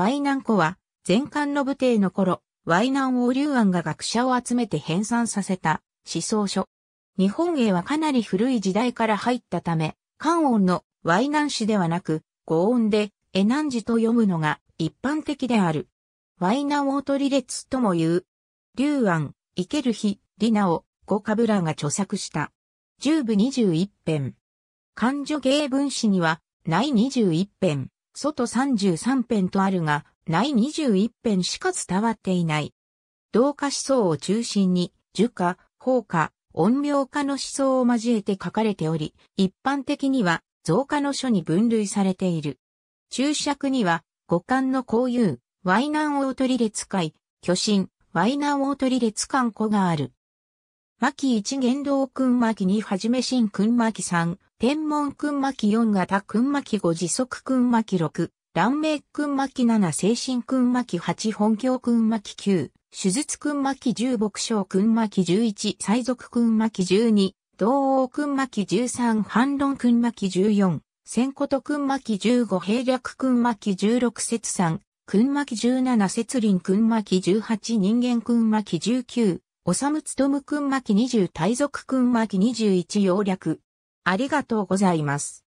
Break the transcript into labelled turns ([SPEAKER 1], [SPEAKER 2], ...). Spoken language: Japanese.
[SPEAKER 1] ワイナン湖は、前漢の武帝の頃、ワイナン王龍安が学者を集めて編纂させた思想書。日本へはかなり古い時代から入ったため、漢音のワイナン氏ではなく、語音で、エナンジと読むのが一般的である。ワイナン王取り列とも言う。龍安、イケルヒ、リナオ、ゴカブラが著作した。十部二十一編。漢女芸文史には、ない十一編。外33編とあるが、内21編しか伝わっていない。同化思想を中心に、儒家、法家、音量家の思想を交えて書かれており、一般的には増加の書に分類されている。注釈には、五感の交友、ワイナンオートリ列会、巨神、ワイナンオートリ列観古がある。牧一元道君牧二はじめ新君牧三、天文君牧四型君牧五時速君牧六、乱明君牧七精神君牧八本教君牧九、手術君牧十牧将君牧十一最俗君牧十二、道王君牧十三反論君牧十四、千こ琴君牧十五平略君牧十六節三、君牧十七節輪君牧十八人間君牧十九、おさむつとむくんまき20、大族くんまき21要略。ありがとうございます。